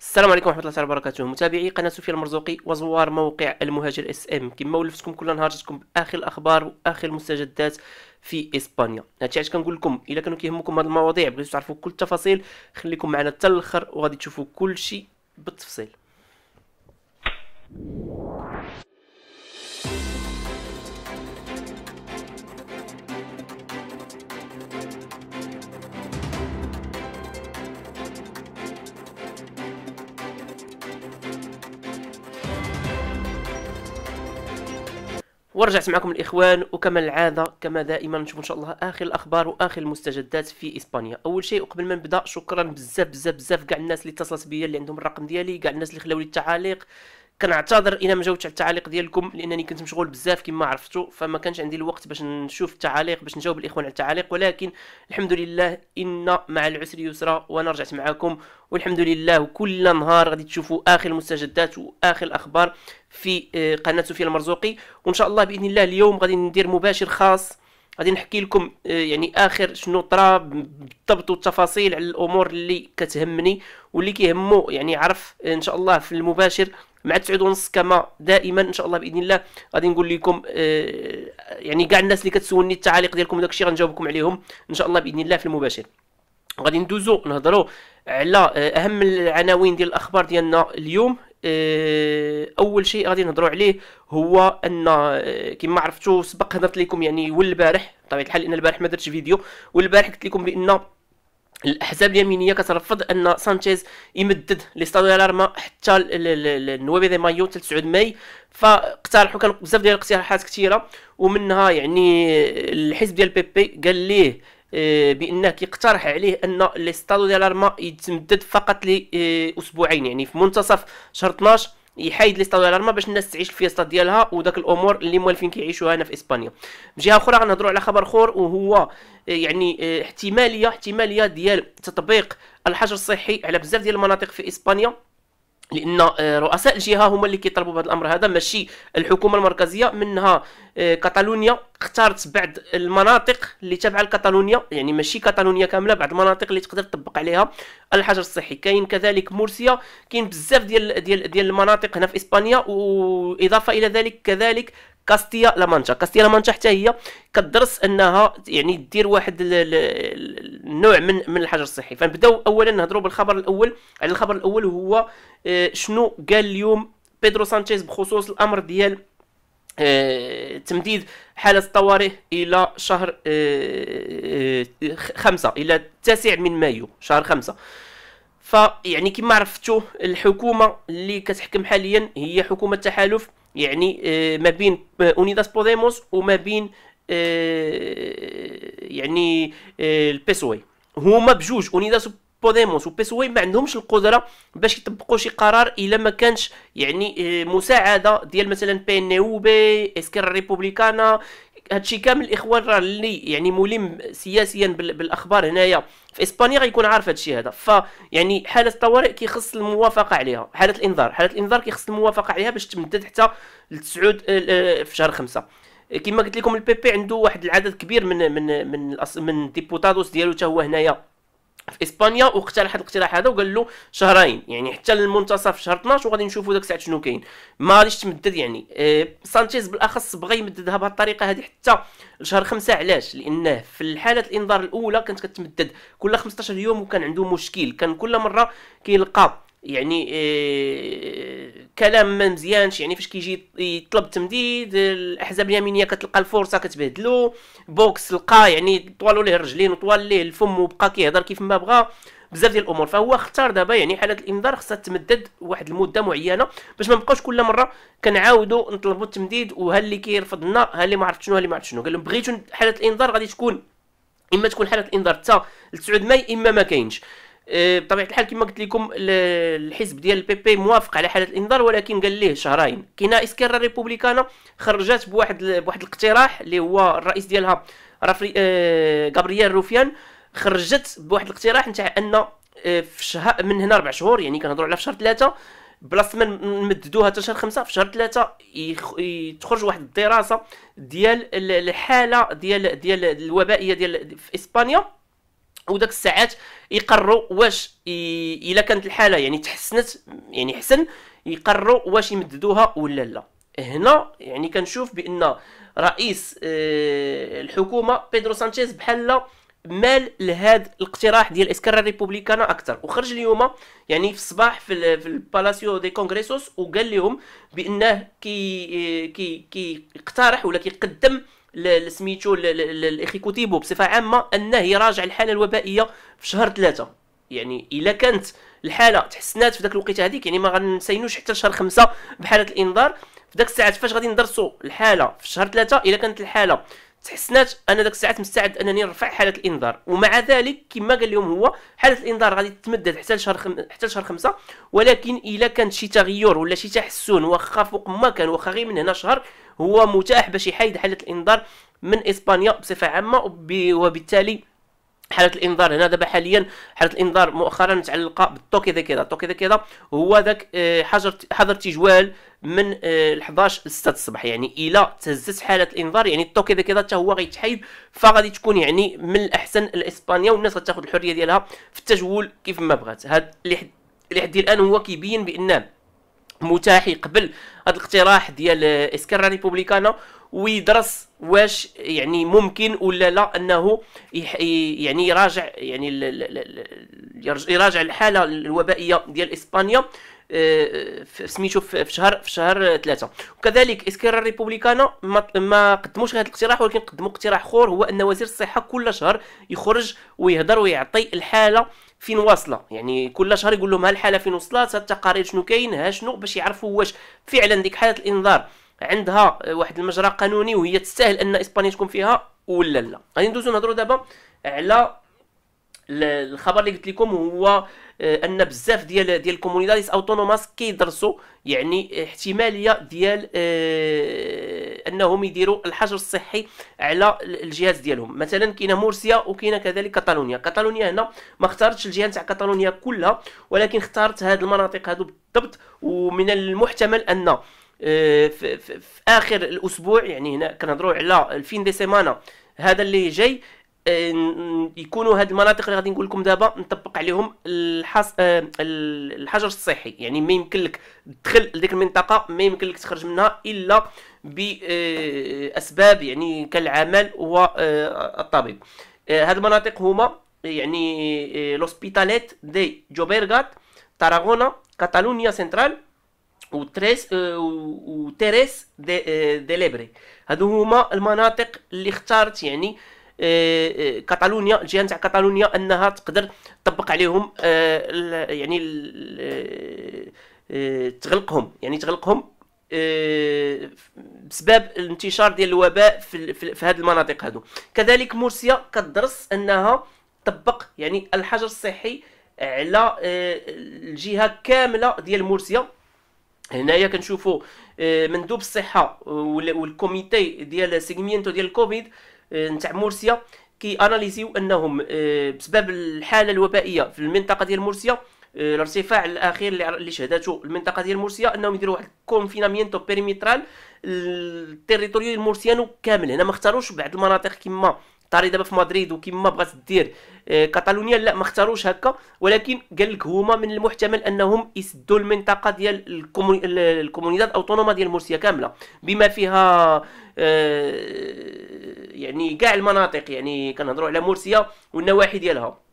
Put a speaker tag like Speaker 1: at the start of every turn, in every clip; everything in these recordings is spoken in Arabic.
Speaker 1: السلام عليكم ورحمه الله تعالى وبركاته متابعي قناه سفيان المرزوقي وزوار موقع المهاجر اس ام كما ولفتكم كل نهار جاتكم باخر الاخبار واخر المستجدات في اسبانيا هادشي علاش كنقول لكم الا كانوا كيهمكم هاد المواضيع بغيتو تعرفوا كل التفاصيل خليكم معنا حتى الاخر وغادي تشوفوا كل شيء بالتفصيل ورجعت معكم الاخوان وكما العاده كما دائما نشوف ان شاء الله اخر الاخبار واخر المستجدات في اسبانيا اول شيء قبل ما نبدا شكرا بزاف بزاف بزاف كاع الناس اللي اتصلت بيا اللي عندهم الرقم ديالي كاع الناس اللي خلاو لي التعاليق كنعتذر الا ما جاوبتش على التعاليق ديالكم لانني كنت مشغول بزاف كما عرفتوا فما كانش عندي الوقت باش نشوف التعاليق باش نجاوب الاخوان على التعاليق ولكن الحمد لله ان مع العسر يسرا وانا رجعت معكم والحمد لله كل نهار غادي تشوفوا اخر المستجدات واخر الاخبار في آه، قناه سفيان المرزوقي وان شاء الله باذن الله اليوم غادي ندير مباشر خاص غادي نحكي لكم آه، يعني اخر شنو طرا بالضبط والتفاصيل على الامور اللي كتهمني واللي كيهمو يعني عرف ان شاء الله في المباشر مع تسعود ونص كما دائما ان شاء الله باذن الله غادي نقول لكم آه يعني كاع الناس اللي كتسولني التعاليق ديالكم وداك الشيء غنجاوبكم عليهم ان شاء الله باذن الله في المباشر غادي ندوزو نهضرو على آه، اهم العناوين ديال الاخبار ديالنا اليوم آه، اول شيء غادي نهضرو عليه هو ان آه، كما عرفتوا سبق هضرت لكم يعني والبارح بطبيعه الحال لان البارح ما درتش فيديو والبارح قلت لكم بان الاحزاب اليمينيه كترفض ان سانشيز يمدد لي ستاديو ديالارما حتى دي مايو حتى 9 ماي فاقترحوا كان بزاف ديال الاقتراحات كثيره ومنها يعني الحزب ديال بيبي قال ليه آه، بانه كيقترح عليه ان لي ستاديو ديالارما يتمدد فقط لاسبوعين يعني في منتصف شهر 12 يحيد لي ستاد الارما باش الناس تعيش الفيستا ديالها وداك الامور اللي موالفين كيعيشوها هنا في اسبانيا من جهه اخرى غنهضروا على خبر اخر وهو آه، يعني آه، احتماليه احتماليه ديال تطبيق الحجر الصحي على بزاف ديال المناطق في اسبانيا لان آه، رؤساء الجهه هما اللي كيطلبوا بهذا الامر هذا ماشي الحكومه المركزيه منها آه، كاتالونيا اختارت بعض المناطق اللي تابعه لكاتالونيا يعني ماشي كاتالونيا كامله بعض المناطق اللي تقدر تطبق عليها الحجر الصحي كاين كذلك مورسيا كاين بزاف ديال ديال ديال المناطق هنا في اسبانيا واضافه الى ذلك كذلك كاستيا لا مانشا كاستيا لا مانشا حتى هي كدرس انها يعني دير واحد النوع من من الحجر الصحي فنبداو اولا نهضروا بالخبر الاول على الخبر الاول هو آه، شنو قال اليوم بيدرو سانشيز بخصوص الامر ديال آه، تمديد حالة الطوارئ إلى شهر آه، خمسة إلى التاسع من مايو شهر خمسة فيعني كما عرفتوا الحكومة اللي كتحكم حاليا هي حكومة تحالف يعني آه، ما بين اونيداس بوديموس وما بين آه، يعني آه، البيسوي هما بجوج اونيداس بوديموس وبيسوي ما عندهمش القدره باش يطبقوا شي قرار الا ما كانش يعني مساعده ديال مثلا بي ان او بي اسكير ريبوبليكانا هادشي كامل الاخوان راه اللي يعني ملم سياسيا بالاخبار هنايا في اسبانيا غيكون عارف هادشي هذا ف يعني حاله الطوارئ كيخص الموافقه عليها حاله الانذار حاله الانذار كيخص الموافقه عليها باش تمدد حتى لتسعود آه، آه، في شهر خمسة كما قلت لكم البي بي عنده واحد العدد كبير من من من من ديبوتادوس ديالو حتى هو هنايا في اسبانيا واقترح هذا الاقتراح هذا وقال له شهرين يعني حتى المنتصف شهر 12 وغادي نشوفوا داك الساعه شنو كاين ما غاديش تمدد يعني اه سانشيز بالاخص بغى يمددها بهذه الطريقه هذه حتى لشهر 5 علاش لانه في الحاله الانذار الاولى كانت كتمدد كل 15 يوم وكان عنده مشكل كان كل مره كيلقى يعني آه، كلام ما مزيانش يعني فاش كيجي يطلب تمديد الاحزاب اليمينيه كتلقى الفرصه كتبهدلو بوكس لقى يعني طوالو ليه الرجلين وطوال ليه الفم وبقى كيهضر كيف ما بغى بزاف ديال الامور فهو اختار دابا يعني حاله الانذار خصها تمدد واحد المده معينه باش ما نبقاوش كل مره كنعاودوا نطلبوا التمديد وها اللي كيرفضنا ها اللي ما عرفت شنو ها اللي ما عرفت شنو قال لهم بغيتو حاله الانذار غادي تكون اما تكون حاله الانذار حتى ل 9 ماي اما ما كاينش آه، بطبيعه الحال كما قلت لكم الحزب ديال البي بي موافق على حاله الانذار ولكن قال ليه شهرين كاينه اسكيرا ريبوبليكانا خرجات بواحد بواحد الاقتراح اللي هو الرئيس ديالها رافري آه، غابرييل روفيان خرجت بواحد الاقتراح نتاع ان آه، في شهر من هنا اربع شهور يعني كنهضروا على في شهر ثلاثه بلاصه ما نمددوها حتى شهر خمسة في شهر ثلاثة تخرج واحد الدراسه ديال الحاله ديال ديال الوبائيه ديال في اسبانيا وداك الساعات يقروا واش الا كانت الحاله يعني تحسنت يعني حسن يقروا واش يمددوها ولا لا هنا يعني كنشوف بان رئيس آه، الحكومه بيدرو سانشيز بحال مال لهاد الاقتراح ديال اسكارا ريبوبليكانا اكثر وخرج اليوم يعني في الصباح في, في البالاسيو دي كونغريسوس وقال لهم بانه كي آه، كي كيقترح ولا كيقدم سميتو الاخيكوتيبو بصفه عامه انه يراجع الحاله الوبائيه في شهر ثلاثة يعني الا كانت الحاله تحسنات في ذاك الوقيته هذيك يعني ما غنسينوش حتى شهر خمسة بحاله الانذار في ذاك الساعات فاش غادي ندرسوا الحاله في شهر ثلاثة الا كانت الحاله تحسنات انا داك الساعات مستعد انني نرفع حاله الانذار ومع ذلك كما قال لهم هو حاله الانذار غادي تتمدد حتى لشهر خم... حتى لشهر خمسة ولكن الا كان شي تغير ولا شي تحسن واخا فوق ما كان واخا غير من هنا شهر هو متاح باش يحيد حاله الانذار من اسبانيا بصفه عامه وب... وبالتالي حاله الانذار هنا دابا حاليا حاله الانذار مؤخرا متعلقه بالطوكي كذا كذا الطوكي كذا كذا هو ذاك آه، حجر حظر تجوال من 11 ل 6 الصباح يعني الى تهزت حاله الانذار يعني الطوكي كذا كذا حتى هو غيتحيد فغادي تكون يعني من الاحسن لاسبانيا والناس غتاخذ الحريه ديالها في التجول كيف ما بغات هاد اللي حد الان هو كيبين بان متاح قبل هذا الاقتراح ديال آه، اسكيرا ريبوبليكانا ويدرس واش يعني ممكن ولا لا انه يعني يراجع يعني يراجع الحاله الوبائيه ديال اسبانيا آه، سميتو في شهر في شهر ثلاثة وكذلك اسكيرا ريبوبليكانا ما, ما قدموش هذا الاقتراح ولكن قدموا اقتراح اخر هو ان وزير الصحه كل شهر يخرج ويهضر ويعطي الحاله فين واصله يعني كل شهر يقول لهم ها الحاله فين وصلت ها التقارير شنو كاين ها شنو باش يعرفوا واش فعلا ديك حاله الانذار عندها واحد المجرى قانوني وهي تستاهل ان اسبانيا تكون فيها ولا لا غادي ندوزو نهضروا دابا على الخبر اللي قلت لكم هو آه، ان بزاف ديال ديال الكومونيداليس اوتونوماس كيدرسوا يعني احتماليه ديال آه، انهم يديروا الحجر الصحي على الجهاز ديالهم مثلا كاينه مورسيا وكاينه كذلك كاتالونيا كاتالونيا هنا ما اختارتش الجهه تاع كاتالونيا كلها ولكن اختارت هاد المناطق هادو بالضبط ومن المحتمل ان آه، في, في, في اخر الاسبوع يعني هنا كنهضروا على الفين دي سيمانا هذا اللي جاي آه، يكونوا هاد المناطق اللي غادي نقول لكم دابا نطبق عليهم الحص... آه، الحجر الصحي يعني ما يمكن لك تدخل لديك المنطقه ما يمكن لك تخرج منها الا باسباب يعني كالعمل والطبيب هاد المناطق هما يعني لوسبيتاليت دي جوبيرغات تاراغونا كاتالونيا سنترال وتريس وتيريس دي, دي ليبري هادو هما المناطق اللي اختارت يعني كاتالونيا الجهه نتاع كاتالونيا انها تقدر تطبق عليهم يعني تغلقهم يعني تغلقهم eh, بسبب الانتشار ديال الوباء في, في هذه المناطق هادو كذلك مرسيا كتدرس انها تطبق يعني الحجر الصحي على eh, الجهه كامله ديال مرسيا هنايا كنشوفوا آه، مندوب الصحه والكوميتي ديال سيغمينتو ديال الكوفيد آه، نتاع مورسيا كي اناليزيو انهم آه، بسبب الحاله الوبائيه في المنطقه ديال مورسيا الارتفاع الاخير اللي شهدته المنطقه ديال مورسيا انهم يديروا واحد الكونفينامينتو بيريميترال التريتوريو المرسيانو كامل هنا ما اختاروش بعض المناطق كما طاري دابا في مدريد وكيما بغات دير آه، كاتالونيا لا ما اختاروش هكا ولكن قال لك هما من المحتمل انهم يسدوا المنطقه ديال الكومون... الكومونيداد اوتونوما ديال مورسيا كامله بما فيها آه، يعني كاع المناطق يعني كنهضروا على مورسيا والنواحي ديالها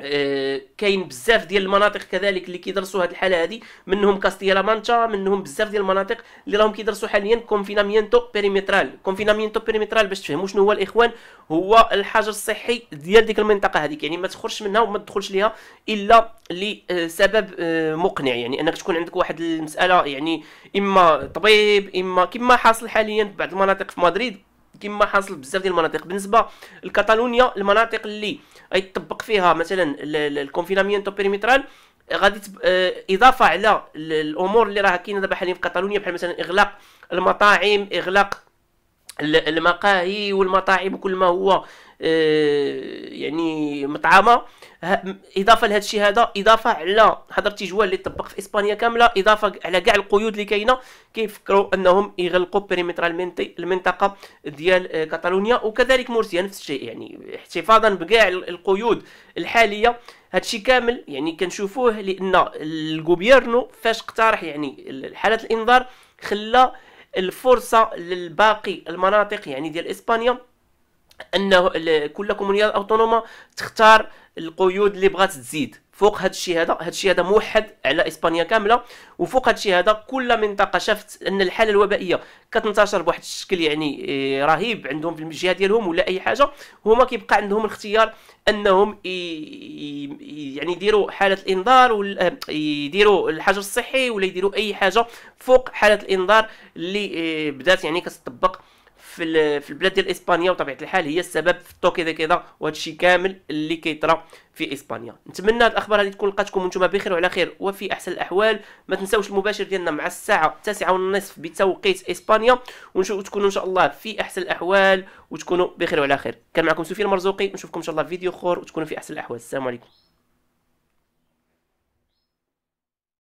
Speaker 1: آه، كاين بزاف ديال المناطق كذلك اللي كيدرسوا هذه الحاله هذه منهم كاستيلا مانشا منهم بزاف ديال المناطق اللي راهم كيدرسوا حاليا كونفينامينتو بيريمترال كونفينامينتو بيريمترال باش تفهموا شنو هو الاخوان هو الحجر الصحي ديال ديك المنطقه هذيك يعني ما تخرجش منها وما تدخلش ليها الا لسبب آه، مقنع يعني انك تكون عندك واحد المساله يعني اما طبيب اما كما حاصل حاليا في بعض المناطق في مدريد كما حاصل بزاف ديال المناطق بالنسبه لكاتالونيا المناطق اللي غيطبق فيها مثلا الكونفينامينتو بيريميترال غادي تب... آه، اضافه على الامور اللي راه كاينه دابا حاليا في كاتالونيا بحال مثلا اغلاق المطاعم اغلاق المقاهي والمطاعم وكل ما هو آه، يعني مطعمه اضافه لهذا الشيء هذا اضافه على حضرتي جوال اللي طبق في اسبانيا كامله اضافه على كاع القيود اللي كاينه كيفكروا انهم يغلقوا بريمتر المنطقه ديال آه، كاتالونيا وكذلك مورسيا نفس الشيء يعني احتفاظا بكاع القيود الحاليه الشيء كامل يعني كنشوفوه لان الغوبيرنو فاش اقترح يعني حاله الانذار خلى الفرصه للباقي المناطق يعني ديال اسبانيا انه كل كومونيال اوتونوما تختار القيود اللي بغات تزيد فوق هذا الشيء هذا هذا الشيء هذا موحد على اسبانيا كامله وفوق هذا الشيء هذا كل منطقه شافت ان الحاله الوبائيه كتنتشر بواحد الشكل يعني آه، رهيب عندهم في الجهه ديالهم ولا اي حاجه هما كيبقى عندهم الاختيار انهم يعني يديروا حاله الانذار ولا آه، يديروا الحجر الصحي ولا يديروا اي حاجه فوق حاله الانذار اللي آه، بدات يعني كتطبق في في البلاد ديال اسبانيا وطبيعه الحال هي السبب في الطو كذا كذا وهذا الشيء كامل اللي كيطرا في اسبانيا نتمنى هاد الاخبار هذه تكون لقاتكم وانتم بخير وعلى خير وفي احسن الاحوال ما تنساوش المباشر ديالنا مع الساعه 9:30 بتوقيت اسبانيا ونشوف تكونوا ان شاء الله في احسن الاحوال وتكونوا بخير وعلى خير كان معكم سفيان المرزوقي نشوفكم ان شاء الله في فيديو اخر وتكونوا في احسن الاحوال السلام عليكم